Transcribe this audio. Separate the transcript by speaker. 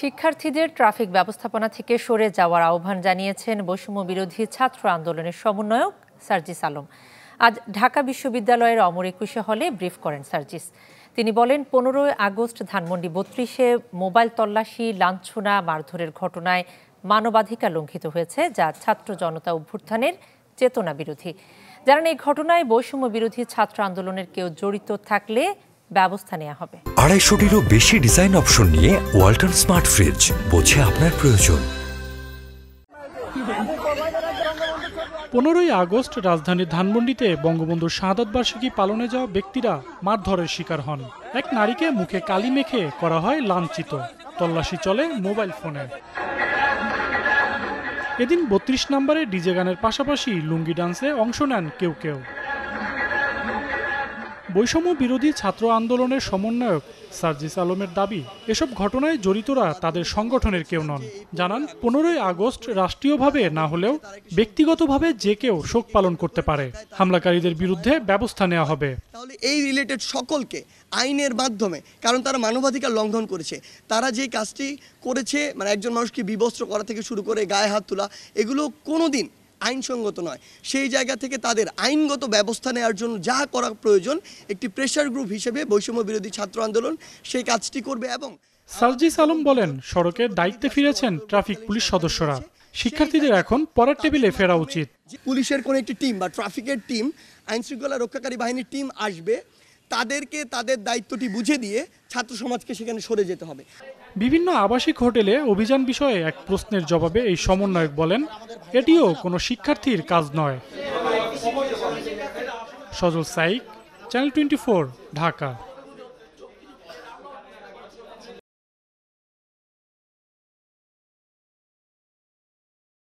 Speaker 1: শিক্ষার্থীদের ট্রাফিক ব্যবস্থাপনা থেকে সরে যাওয়ার আহ্বান জানিয়েছেন বৈষম্য বিরোধী ছাত্র আন্দোলনের সমন্বয়ক সার্জিস আলম আজ ঢাকা বিশ্ববিদ্যালয়ের অমর একুশে হলে ব্রিফ করেন সার্জিস তিনি বলেন পনেরোই আগস্ট ধানমন্ডি বত্রিশে মোবাইল তল্লাশি লাঞ্ছনা মারধরের ঘটনায় মানবাধিকার লঙ্ঘিত হয়েছে যা ছাত্র জনতা অভ্যুত্থানের চেতনা বিরোধী যারা এই ঘটনায় বৈষম্য বিরোধী ছাত্র আন্দোলনের কেউ জড়িত থাকলে ব্যবস্থা নেওয়া হবে
Speaker 2: আড়াইশোটিরও বেশি ডিজাইন অপশন নিয়ে ওয়াল্টন স্মার্ট ফ্রিজ বোঝে আপনার প্রয়োজন পনেরোই আগস্ট রাজধানীর ধানমন্ডিতে বঙ্গবন্ধুর শাহাদত বার্ষিকী পালনে যাওয়া ব্যক্তিরা মারধরের শিকার হন এক নারীকে মুখে কালি মেখে করা হয় লাঞ্ছিত তল্লাশি চলে মোবাইল ফোনে এদিন বত্রিশ নম্বরে ডিজে গানের পাশাপাশি লুঙ্গি ডান্সে অংশ নেন কেউ কেউ বৈষম্য বিরোধী ছাত্র আন্দোলনের সমন্বয়ক সার্জিস আলমের দাবি এসব ঘটনায় জড়িতরা তাদের সংগঠনের কেউ নন জানান পনেরোই আগস্ট রাষ্ট্রীয়ভাবে না হলেও ব্যক্তিগতভাবে যে কেউ শোক পালন করতে পারে হামলাকারীদের বিরুদ্ধে ব্যবস্থা নেওয়া হবে
Speaker 3: তাহলে এই রিলেটেড সকলকে আইনের মাধ্যমে কারণ তারা মানবাধিকার লঙ্ঘন করেছে তারা যে কাজটি করেছে মানে একজন মানুষকে বিবস্ত্র করা থেকে শুরু করে গায়ে হাত তোলা এগুলো কোনো দিন আইনসঙ্গত নয় সেই জায়গা থেকে তাদের আইনগত ব্যবস্থা নেওয়ার জন্য যা করা প্রয়োজন একটি প্রেশার গ্রুপ হিসেবে বৈষম্য বিরোধী ছাত্র আন্দোলন সেই কাজটি করবে এবং
Speaker 2: সালজিস আলম বলেন সড়কে দায়িত্বে ফিরেছেন ট্রাফিক পুলিশ সদস্যরা শিক্ষার্থীদের এখন
Speaker 3: পড়ার টেবিলে ফেরা উচিত পুলিশের কোনো একটি টিম বা ট্রাফিকের টিম আইন শৃঙ্খলা রক্ষাকারী বাহিনীর টিম আসবে তাদেরকে তাদের দায়িত্বটি বুঝে দিয়ে ছাত্র সমাজকে সেখানে সরে যেতে হবে
Speaker 2: বিভিন্ন আবাসিক হোটেলে অভিযান বিষয়ে এক প্রশ্নের জবাবে এই সমন্বয়ক বলেন এটিও কোনো শিক্ষার্থীর কাজ নয় সজল সাইক চ্যানেল টোয়েন্টি ঢাকা